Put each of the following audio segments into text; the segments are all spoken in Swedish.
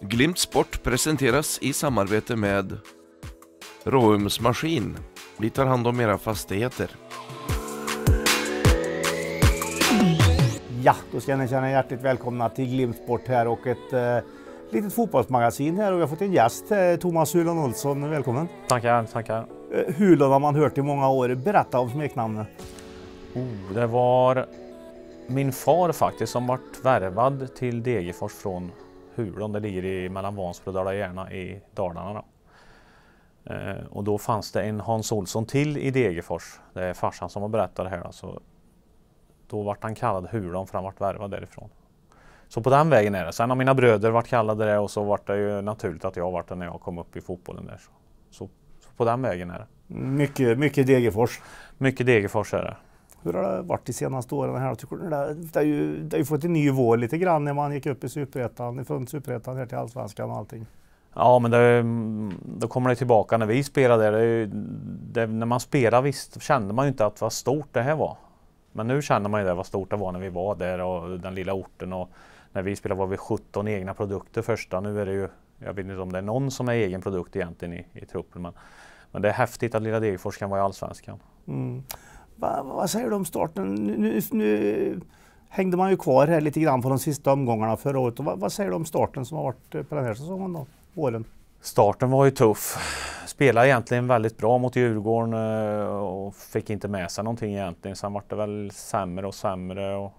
Glimt Sport presenteras i samarbete med Råums Maskin. Vi tar hand om era fastigheter. Ja, då ska ni känna hjärtligt välkomna till Glimt Sport här och ett eh, litet fotbollsmagasin här och vi har fått en gäst, eh, Thomas Hulon Olsson. Välkommen! Tackar, tackar! Eh, Hulon har man hört i många år. Berätta om smeknamnet. Oh, det var min far faktiskt som vart värvad till Degerfors från Hulån, det ligger i, mellan Vansbro och Dala-Järna i Dalarna. Då. Eh, och då fanns det en Hans Olsson till i Degerfors, det är farsan som har berättat det här. Då, så då vart han kallad Hulån för han vart värvad därifrån. Så på den vägen är det. Sen har mina bröder varit kallade det och så vart det ju naturligt att jag vart det när jag kom upp i fotbollen där. Så, så, så på den vägen är det. Mycket, mycket Degerfors. Mycket Degerfors är det hur har det varit de senaste åren? Här? Tycker du det, det, ju, har ju fått en ny vår lite grann när man gick upp i superettan, från superettan ner till allsvenskan och allting. Ja, men det, då kommer det tillbaka när vi spelade. Det, det, när man spelade visst kände man ju inte att vad stort det här var. Men nu känner man ju det, vad stort det var när vi var där och den lilla orten. Och när vi spelade var vi 17 egna produkter första. Nu är det ju, jag vet inte om det är någon som är egen produkt egentligen i, i truppen. Men, men det är häftigt att lilla Degerfors kan vara i Allsvenskan. Mm vad, vad säger du om starten? Nu, nu, hängde man ju kvar här lite grann på de sista omgångarna förra året. Vad, vad, säger du om starten som har varit eh, på den här säsongen då? Våren? Starten var ju tuff. Spelade egentligen väldigt bra mot Djurgården eh, och fick inte med sig någonting egentligen. Sen vart det väl sämre och sämre. Och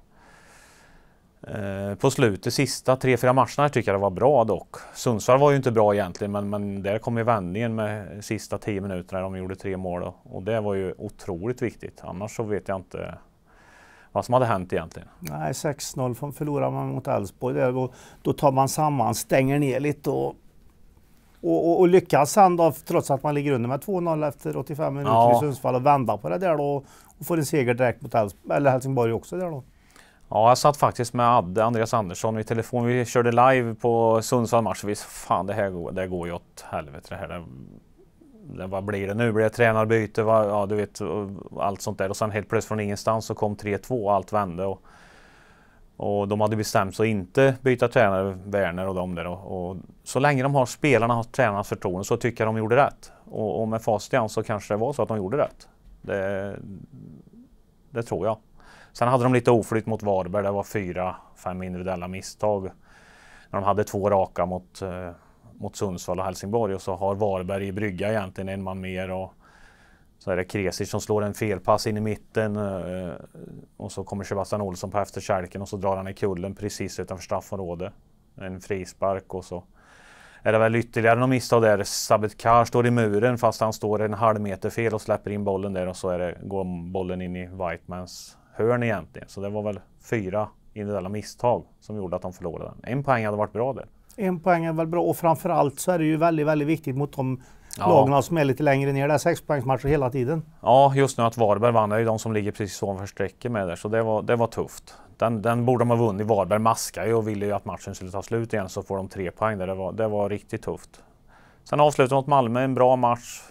Eh, på slutet, sista tre, fyra matcherna tycker jag det var bra dock. Sundsvall var ju inte bra egentligen men, men där kom ju vändningen med sista tio minuterna de gjorde tre mål och, och det var ju otroligt viktigt. Annars så vet jag inte vad som hade hänt egentligen. Nej, 6-0 förlorar man mot Elfsborg och då tar man samman, stänger ner lite och, och, och, och lyckas sen då, trots att man ligger under med 2-0 efter 85 minuter ja. i Sundsvall, och vända på det där då och, får en seger direkt mot Älvsborg, eller Helsingborg också där då. Ja, jag satt faktiskt med Adde, Andreas Andersson i telefon. Vi körde live på Sundsvall match. Vi sa fan, det här går, det går ju åt helvete det här. Det, det, vad blir det nu? Blir det tränarbyte? Vad, ja, du vet, allt sånt där. Och sen helt plötsligt från ingenstans så kom 3-2 och allt vände. Och, och de hade bestämt sig att inte byta tränare, Werner och de där. Och, och så länge de har spelarna har tränarnas förtroende så tycker jag de gjorde rätt. Och, och med facit så kanske det var så att de gjorde rätt. Det, det tror jag. Sen hade de lite oflyt mot Varberg. Det var fyra, fem individuella misstag. När de hade två raka mot, eh, mot Sundsvall och Helsingborg och så har Varberg i brygga egentligen en man mer. Och, så är det Kresic som slår en felpass in i mitten eh, och så kommer Sebastian Olsson på efterkälken och så drar han i kullen precis utanför straffområdet. En frispark och så är det väl ytterligare något misstag där. Sabetkar står i muren fast han står en halv meter fel och släpper in bollen där och så det, går bollen in i Whitemans hörn egentligen. Så det var väl fyra individuella misstag som gjorde att de förlorade En poäng hade varit bra där. En poäng är väl bra och framförallt så är det ju väldigt, väldigt viktigt mot de ja. lagen som är lite längre ner. Det är sexpoängsmatcher hela tiden. Ja, just nu att Varberg vann. Det är ju de som ligger precis ovanför strecket med där, så det var, det var tufft. Den, den borde de ha vunnit. Varberg maskade ju och ville ju att matchen skulle ta slut igen, så får de tre poäng där. Det var, det var riktigt tufft. Sen avslutade mot Malmö, en bra match.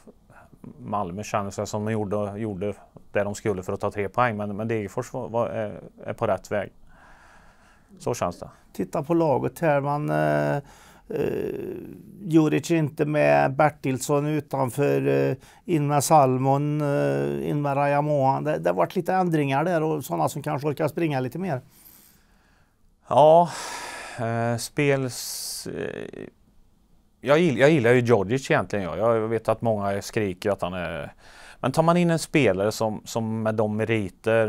Malmö kändes det som de gjorde, gjorde där de skulle för att ta tre poäng. Men, men Degerfors var, var, är, är på rätt väg. Så känns det. Titta på laget här. Man, eh, eh Juric inte med, Bertilsson utanför, eh, in med Salmon, eh, in med Rajamohan. Det, det har varit lite ändringar där och sådana som kanske orkar springa lite mer. Ja, eh, spels... Eh, jag, gillar, jag gillar ju Djordjic egentligen. Jag, jag vet att många skriker att han är men tar man in en spelare som, som med de meriter,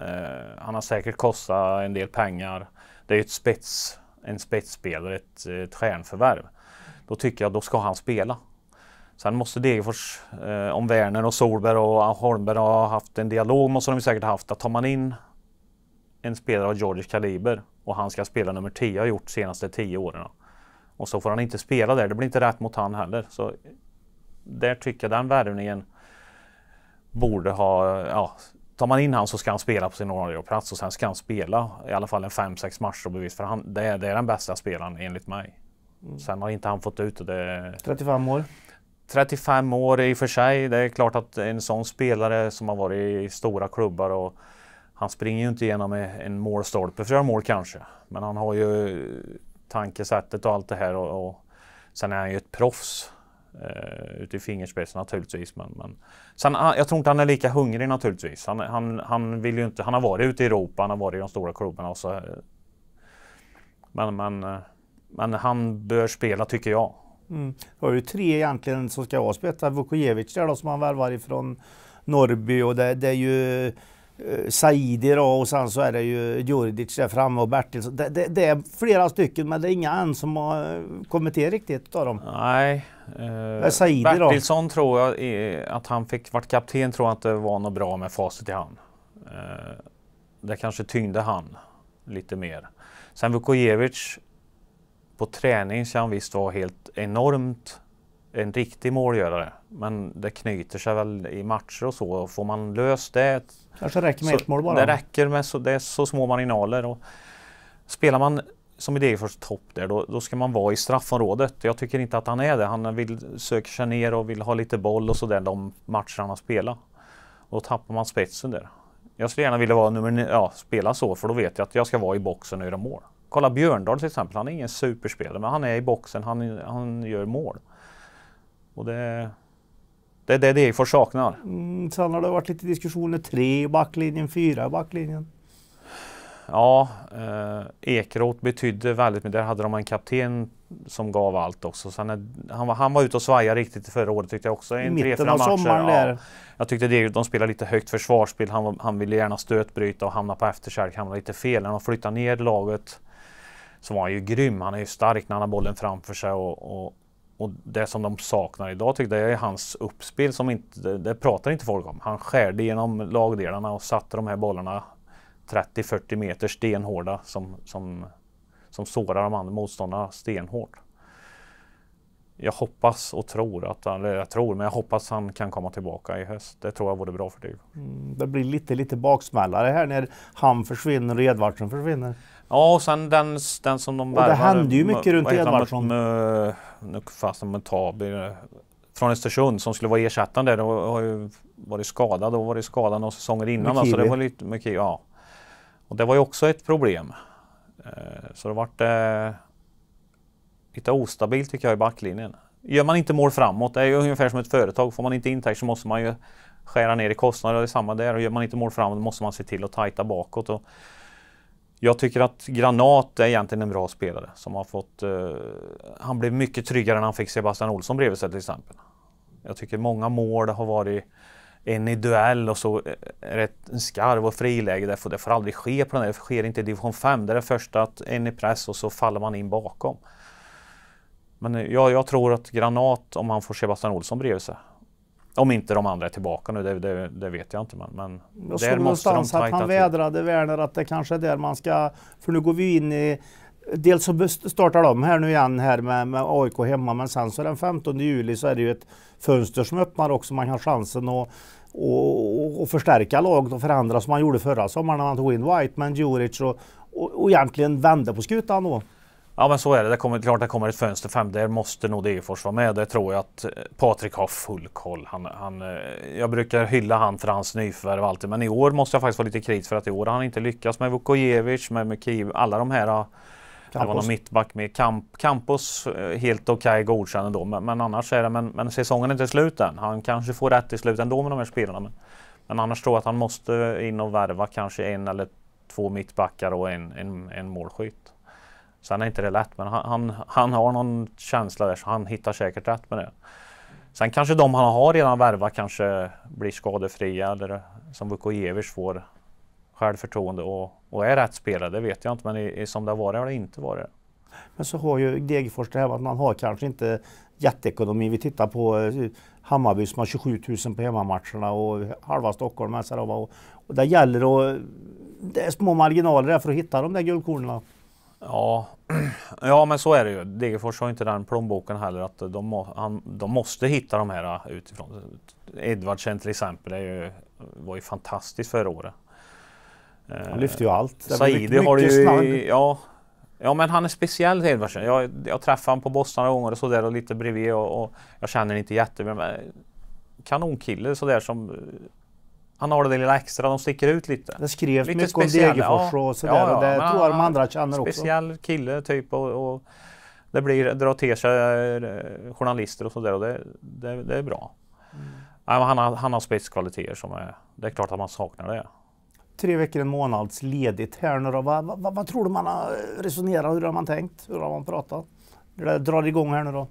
eh, han har säkert kostat en del pengar. Det är ju spets, en spetsspelare, ett, ett stjärnförvärv. Då tycker jag då ska han spela. Sen måste Degerfors, eh, om Werner och Solberg och Holmberg har haft en dialog, måste de säkert haft, att tar man in en spelare av Georgies kaliber och han ska spela nummer 10, har gjort de senaste 10 åren. Och så får han inte spela där, det blir inte rätt mot han heller. Så där tycker jag den värvningen borde ha, ja, tar man in han så ska han spela på sin ordinarie plats och sen ska han spela i alla fall en 5-6 matcher bevis för han, det är, det är den bästa spelaren enligt mig. Mm. Sen har inte han fått ut det. 35 år? 35 år i och för sig. Det är klart att en sån spelare som har varit i stora klubbar och han springer ju inte igenom en målstolpe för att göra mål kanske. Men han har ju tankesättet och allt det här och, och sen är han ju ett proffs eh, ute i fingerspetsen naturligtvis. Men, men. Sen, ah, jag tror inte han är lika hungrig naturligtvis. Han, han, han, vill ju inte, han har varit ute i Europa, han har varit i de stora klubbarna. Och så, men, men, eh, men han bör spela tycker jag. Mm. Det var ju tre egentligen som ska avspela. Vukojevic där då, som han värvar ifrån Norrby och det, det är ju Eh, Saidi då och sen så är det ju Djurdjic där framme och Bertilsson. Det, det, det, är flera stycken men det är inga än som har eh, kommit till riktigt av dem. Nej. Eh, Saidi Bertilsson då. tror jag att han fick vart kapten tror jag inte var något bra med facit i hand. Eh, det kanske tyngde han lite mer. Sen Vukojevic på träning kan han visst vara helt enormt en riktig målgörare. Men det knyter sig väl i matcher och så. Får man löst det... Kanske räcker med så, ett mål bara? Det räcker med så, det är så små marginaler. Och spelar man som i Degerfors topp där, då, då, ska man vara i straffområdet. Jag tycker inte att han är det. Han vill, söker sig ner och vill ha lite boll och sådär de matcher han har spelat. Då tappar man spetsen där. Jag skulle gärna vilja vara nummer ja, spela så för då vet jag att jag ska vara i boxen och göra mål. Kolla Björndal till exempel, han är ingen superspelare men han är i boxen, han, han gör mål. Och det, det är det Degerfors saknar. Mm, sen har det varit lite diskussioner, tre i backlinjen, fyra i backlinjen. Ja, eh, Ekeroth betydde väldigt mycket. Där hade de en kapten som gav allt också. Sen är, han, var, han var ute och svajade riktigt förra året tyckte jag också. I en mitten av sommaren ja. där. Jag tyckte det, de spelade lite högt försvarsspel. Han, han ville gärna stötbryta och hamna på efterkälken. Han Hamnade lite fel. När de flyttade ner laget så var han ju grym. Han är ju stark när han har bollen framför sig och, och, och det som de saknar idag tyckte jag är hans uppspel som inte, det pratar inte folk om. Han skärde genom lagdelarna och satte de här bollarna 30-40 meter stenhårda som, som, som sårar de andra motståndarna stenhårt. Jag hoppas och tror att, eller jag tror, men jag hoppas han kan komma tillbaka i höst. Det tror jag vore bra för dig. Mm, det blir lite, lite baksmällare här när han försvinner och Edvardsen försvinner. Ja, och sen den, den som de värvade. Det hände ju mycket runt Edvardsson nu fastnade man Taby från Östersund som skulle vara ersättande. Då har ju varit skadad och varit skadad några säsonger innan. Alltså det var lite mycket, ja. Och det var ju också ett problem. Eh, så det vart eh, lite ostabilt tycker jag i backlinjen. Gör man inte mål framåt, det är ju ungefär som ett företag. Får man inte intäkter så måste man ju skära ner i kostnader. Det är samma där. Och gör man inte mål framåt måste man se till att tajta bakåt. Och jag tycker att Granat är egentligen en bra spelare som har fått... Eh, han blev mycket tryggare när han fick Sebastian Olsson bredvid sig till exempel. Jag tycker många mål har varit en i duell och så är det en skarv och friläge. Det får, det får aldrig ske på den här. Det sker inte i division 5. Det är det första att en i press och så faller man in bakom. Men eh, jag, jag tror att Granat, om han får Sebastian Olsson bredvid sig, om inte de andra är tillbaka nu, det, det, det vet jag inte. Men, men jag där måste de att han vädrade Werner att det kanske är där man ska... För nu går vi in i... Dels så startar de här nu igen här med, med AIK hemma men sen så den 15 juli så är det ju ett fönster som öppnar också. Man har chansen att och, och, och förstärka laget och förändra som man gjorde förra sommaren när man tog in White, men Djuric och, och, och egentligen vände på skutan då. Ja men så är det. Det kommer, klart det kommer ett fönster fem. Där måste nog Degerfors vara med. Det tror jag att eh, Patrik har full koll. Han, han, eh, jag brukar hylla han för hans nyförvärv alltid. Men i år måste jag faktiskt vara lite kritisk för att i år har han inte lyckats med Vukojevic, med Mukiv, alla de här Campos. Eh, det var någon mittback med Camp, Campos, helt okej okay, godkänd ändå. Men, men annars är det, men, men, säsongen är inte slut än. Han kanske får rätt i slut ändå med de här spelarna. Men, men annars tror jag att han måste in och värva kanske en eller två mittbackar och en, en, en målskytt. Sen är inte det lätt, men han, han, han har någon känsla där så han hittar säkert rätt med det. Sen kanske de han har redan värvat kanske blir skadefria eller som Vukojevic får självförtroende och, och är rätt spelare, det vet jag inte. Men i, i, som det har varit har det inte varit Men så har ju Degerfors det här att man har kanske inte jätteekonomi. Vi tittar på eh, Hammarby som har 27 000 på hemmamatcherna och halva Stockholm. Och, och det gäller att... det är små marginaler för att hitta de där guldkornen. Ja, ja men så är det ju. Degerfors har inte den plånboken heller att de, han, de måste hitta de här äh, utifrån. Edvardsen till exempel är ju, var ju fantastisk förra året. Han lyfter ju eh, allt. Saidi har ju... Snabb. Ja, ja, men han är speciell Edvardsen. Jag, jag träffade honom på Boston några gånger och så där och lite bredvid och, och jag känner inte jättebra. kanonkille sådär som han har det lilla extra, de sticker ut lite. Det skrevs lite mycket speciell, om Degerfors ja, och sådär ja, ja, och det tror jag de andra känner också. Speciell kille typ och, och det blir, drar till sig eh, journalister och sådär och det, det, det, är bra. Mm. Ja, han, har, han har spetskvaliteter som är, det är klart att man saknar det. Tre veckor, en månads ledigt här nu då. Vad, vad, vad tror du man har resonerat? Hur har man tänkt? Hur har man pratat? Hur det drar igång här nu då?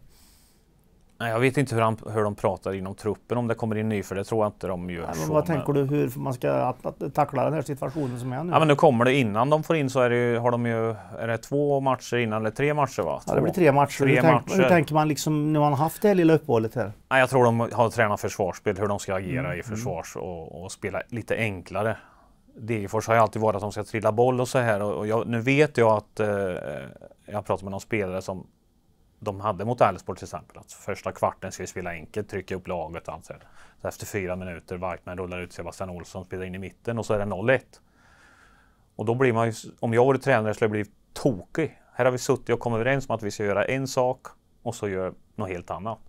jag vet inte hur, han, hur de pratar inom truppen om det kommer in ny, för det tror jag inte de gör. Nej, men vad tänker du hur man ska tackla den här situationen som är nu? Ja, men nu kommer det innan de får in så är det ju, har de ju, är det två matcher innan eller tre matcher va? Ja, det blir tre matcher. Tre hur, matcher. hur tänker man liksom nu när man haft det här lilla uppehållet här? Nej, jag tror de har tränat försvarsspel, hur de ska agera mm. i mm. försvars och, och spela lite enklare. Degerfors har ju alltid varit att de ska trilla boll och så här och jag, nu vet jag att eh, jag pratat med någon spelare som de hade mot Elfsborg till exempel. Att första kvarten ska vi spela enkelt, trycka upp laget och allt så, så Efter fyra minuter, Warkman rullar ut Sebastian Olsson, spelar in i mitten och så är det 0-1. Och då blir man ju, om jag vore tränare skulle jag bli tokig. Här har vi suttit och kommit överens om att vi ska göra en sak och så gör något helt annat.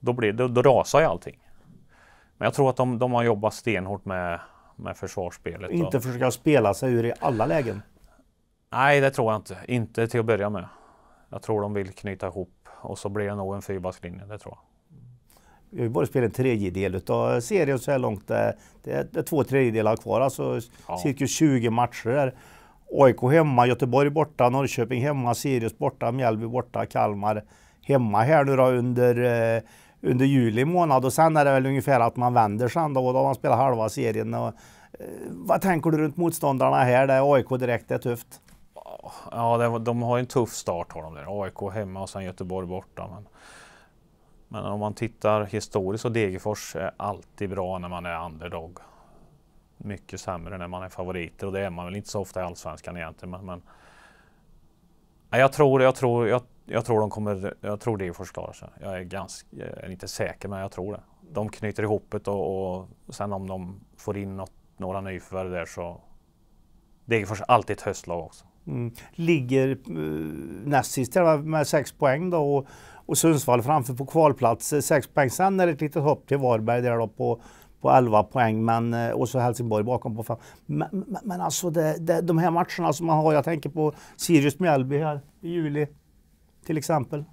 Då, blir, då, då rasar ju allting. Men jag tror att de, de har jobbat stenhårt med, med försvarsspelet. Inte försöka spela sig ur i alla lägen. Nej, det tror jag inte. Inte till att börja med. Jag tror de vill knyta ihop och så blir det nog en fyrbackslinje, det tror jag. Vi har ju bara spelat en tredjedel av serien så här långt. Det är två tredjedelar kvar, alltså ja. cirka 20 matcher. Där. AIK hemma, Göteborg borta, Norrköping hemma, Sirius borta, Mjällby borta, Kalmar hemma här nu då under, eh, under juli månad. Och sen är det väl ungefär att man vänder sen då och då har man spelat halva serien. Och, eh, vad tänker du runt motståndarna här? Det är AIK direkt, det är tufft. Ja, de har ju en tuff start har de där. AIK hemma och sen Göteborg borta. Men, men om man tittar historiskt så Degerfors är alltid bra när man är underdog. Mycket sämre när man är favoriter och det är man väl inte så ofta i Allsvenskan egentligen. Men, men jag tror, jag tror, jag, jag tror de kommer, jag tror Degerfors klarar sig. Jag är ganska, jag är inte säker men jag tror det. De knyter ihop det och, och sen om de får in något, några nyförvärv där så Degerfors är alltid ett höstlag också. Mm. Ligger eh, näst sist med sex poäng då och, och Sundsvall framför på kvalplats. Eh, sex poäng. Sen är det ett litet hopp till Varberg där då på, på 11 poäng men, eh, och så Helsingborg bakom på 5. Men, men, men, alltså det, det, de här matcherna som man har, jag tänker på Sirius-Mjällby här i juli till exempel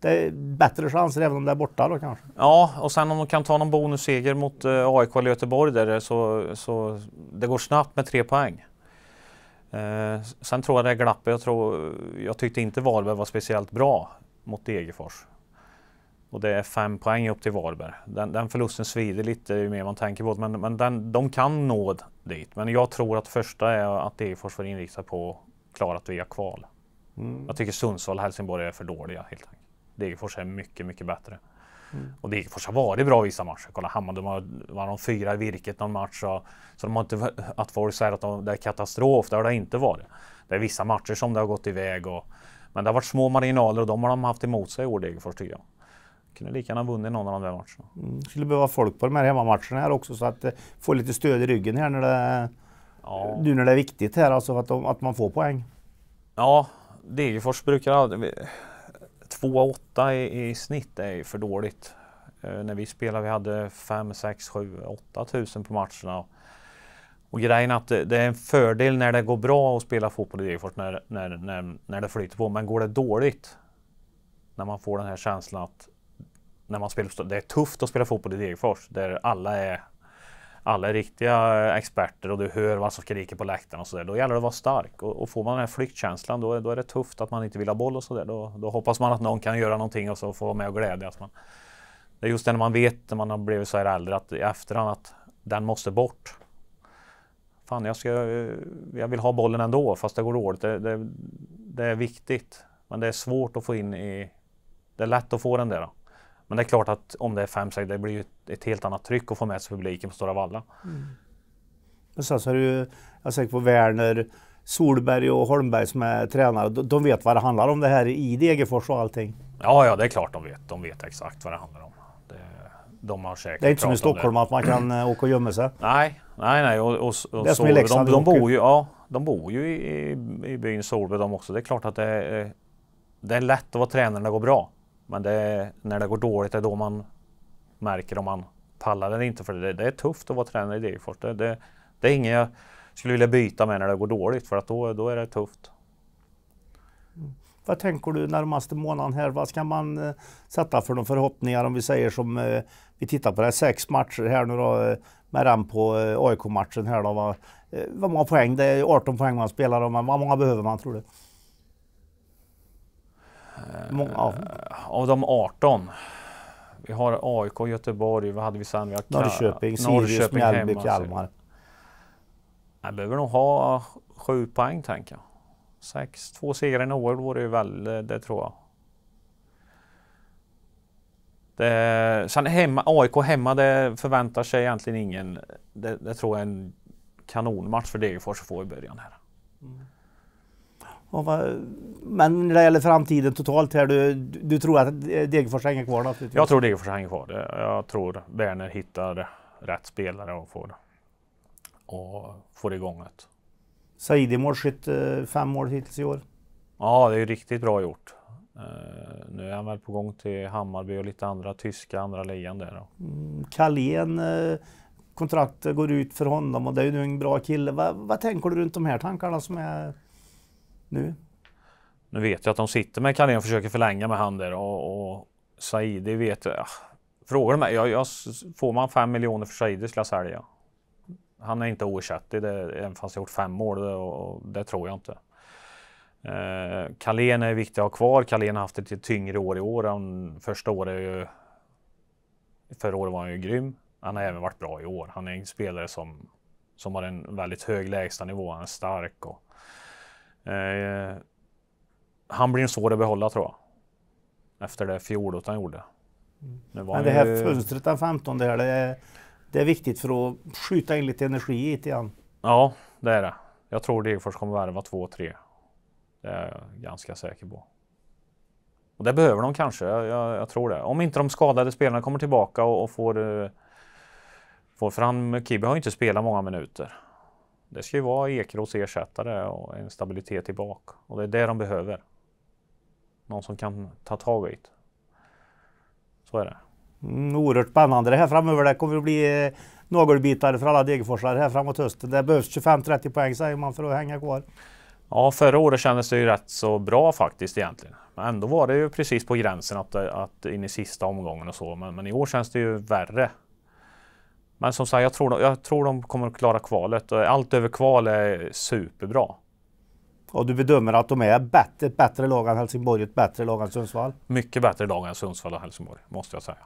det är bättre chanser även om det är borta då kanske. Ja, och sen om de kan ta någon bonusseger mot eh, AIK eller Göteborg där så, så det går snabbt med tre poäng. Eh, sen tror jag det glappet, jag, tror, jag tyckte inte Varberg var speciellt bra mot Degerfors. Och det är fem poäng upp till Varberg. Den, den förlusten svider lite ju mer man tänker på det, men, men den, de kan nå dit. Men jag tror att första är att Degerfors får inrikta på klarat via kval. Mm. Jag tycker Sundsvall och Helsingborg är för dåliga helt enkelt. Degerfors är mycket, mycket bättre. Mm. Och Degerfors har varit bra vissa matcher. Kolla Hammar, de har varit fyra i virket någon match. Och, så de har inte, att folk säger att de, det är katastrof, det har det inte varit. Det är vissa matcher som det har gått iväg. Och, men det har varit små marginaler och de har de haft emot sig i år, Degerfors tycker jag. Kunde lika gärna vunnit någon av de där matcherna. Mm. Skulle behöva folk på de här hemmamatcherna här också så att eh, få lite stöd i ryggen här när det, ja. nu när det är viktigt här, alltså att, de, att man får poäng. Ja, Degerfors brukar aldrig... 2,8 i, i snitt är för dåligt. Eh, när vi spelade vi hade 5, 6, 7, 8 tusen på matcherna. Och grejen är att det, det, är en fördel när det går bra att spela fotboll i Degerfors, när, när, när, när det flyter på. Men går det dåligt, när man får den här känslan att när man spelar, det är tufft att spela fotboll i Degerfors, där alla är alla är riktiga experter och du hör vad som skriker på läktaren och sådär. Då gäller det att vara stark och, och får man den här flyktkänslan då, då är det tufft att man inte vill ha boll och sådär. Då, då hoppas man att någon kan göra någonting och så få vara med och glädjas. Man, det är just det när man vet när man har blivit så här äldre att i efterhand att den måste bort. Fan, jag, ska, jag vill ha bollen ändå fast det går dåligt. Det, det, det är viktigt. Men det är svårt att få in i... Det är lätt att få den där. Då. Men det är klart att om det är fem, sex, det blir ju ett helt annat tryck att få med sig publiken på Stora Valla. Mm. Och sen så är det ju, jag är säker på Werner, Solberg och Holmberg som är tränare, de vet vad det handlar om det här i Degerfors och allting? Ja, ja, det är klart de vet. De vet exakt vad det handlar om. Det, de har säkert det är inte som i Stockholm att man kan eh, åka och gömma sig? Nej, nej, nej. Och, och, och det är som i Leksand, de, de, bor ju, ja, de bor ju i, i, i byn Solberg de också. Det är klart att det är, det är lätt att vara tränare när det går bra. Men det, är när det går dåligt, det är då man märker om man pallar eller inte. För det, det är tufft att vara tränare i Degerfors. Det, det, det, är inget jag skulle vilja byta med när det går dåligt, för att då, då är det tufft. Vad tänker du närmaste månaden här? Vad ska man eh, sätta för de förhoppningar om vi säger som eh, vi tittar på det här, sex matcher här nu då eh, med den på eh, AIK-matchen här då. Vad, eh, vad många poäng? Det är 18 poäng man spelar om, vad många behöver man tror du? Många av eh, Av de 18. Vi har AIK, Göteborg, vad hade vi sen? Vi har Norrköping, Sirius, Mjällby, Kalmar. Jag behöver nog ha sju poäng tänker jag. Sex, två segrar i år vore ju väl, det, eh, det tror jag. Det, sen hemma, AIK hemma, det förväntar sig egentligen ingen. Det, det tror jag är en kanonmatch för Degerfors att få i början här. Mm. Men när det gäller framtiden totalt här, du, du tror att Degerfors hänger kvar? Då, jag tror Degerfors hänger kvar. Jag tror Werner hittar rätt spelare och får, och får igång det. Saidi målskytt, eh, fem mål hittills i år. Ja, det är ju riktigt bra gjort. Eh, nu är han väl på gång till Hammarby och lite andra tyska, andra lejon där. Carlén, Mm, Kalén, eh, kontrakt går ut för honom och det är ju en bra kille. vad tänker du runt de här tankarna som är nu? Nu vet jag att de sitter med Carlén och försöker förlänga med han där och, och Saidi vet jag. Ah, frågar mig, jag, jag, får man fem miljoner för Saidi skulle jag sälja. Han är inte oersättlig, även fast jag gjort fem mål, det, och, det tror jag inte. Eh, Carlén är viktig att ha kvar. Carlén har haft ett lite tyngre år i år. Han, första året ju... Förra året var han ju grym. Han har även varit bra i år. Han är en spelare som, som har en väldigt hög lägstanivå. Han är stark och Eh, han blir svår att behålla tror jag. Efter det fjolåret han gjorde. Det mm. Men det här ju... fönstret den 15 där, det är, det är viktigt för att skjuta in lite energi i det igen. Ja, det är det. Jag tror Degerfors kommer värva två, tre. Det är jag ganska säker på. Och det behöver de kanske, jag, jag, jag, tror det. Om inte de skadade spelarna kommer tillbaka och, och får, eh, får... För Kibbe har ju inte spelat många minuter. Det ska ju vara Ekeroths ersättare och en stabilitet tillbaka. Och det är det de behöver. Någon som kan ta tag i det. Så är det. Mm, oerhört spännande det här framöver. Det kommer att bli eh, nagelbitar för alla Degerforsare här framåt hösten. Det behövs 25-30 poäng säger man för att hänga kvar. Ja, förra året kändes det ju rätt så bra faktiskt egentligen. Men ändå var det ju precis på gränsen att, att in i sista omgången och så. Men, men i år känns det ju värre men som sagt, jag tror, jag tror de kommer att klara kvalet. Allt över kval är superbra. Och du bedömer att de är bättre, ett bättre lag än Helsingborg, ett bättre lag än Sundsvall? Mycket bättre lag än Sundsvall och Helsingborg, måste jag säga.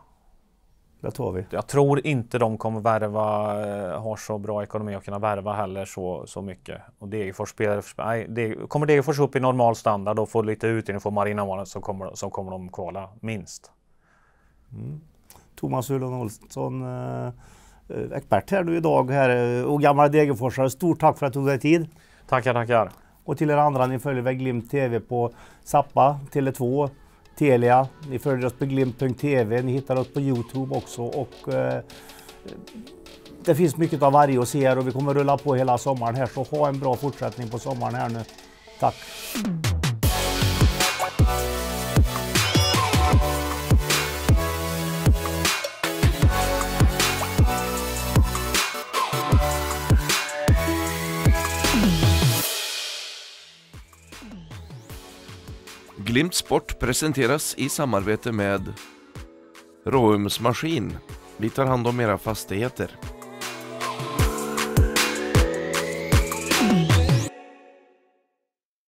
Det tror vi. Jag tror inte de kommer värva, eh, har så bra ekonomi att kunna värva heller så, så mycket. Och Degerfors spelare, nej, Degerfors, kommer Degerfors upp i normal standard och får lite utdelning från Marina så kommer, så kommer de kvala, minst. Mm. Thomas Ulon Olsson eh Eh, expert här nu idag här, eh, och gammal Degerforsare. Stort tack för att du tog dig tid. Tackar, tackar. Och till er andra, ni följer väl Glimt TV på Zappa, Tele2, Telia. Ni följer oss på glimt.tv, ni hittar oss på Youtube också och eh, det finns mycket av varje att se här och vi kommer rulla på hela sommaren här så ha en bra fortsättning på sommaren här nu. Tack! Glimt Sport presenteras i samarbete med Råumsmaskin. Vi tar hand om era fastigheter.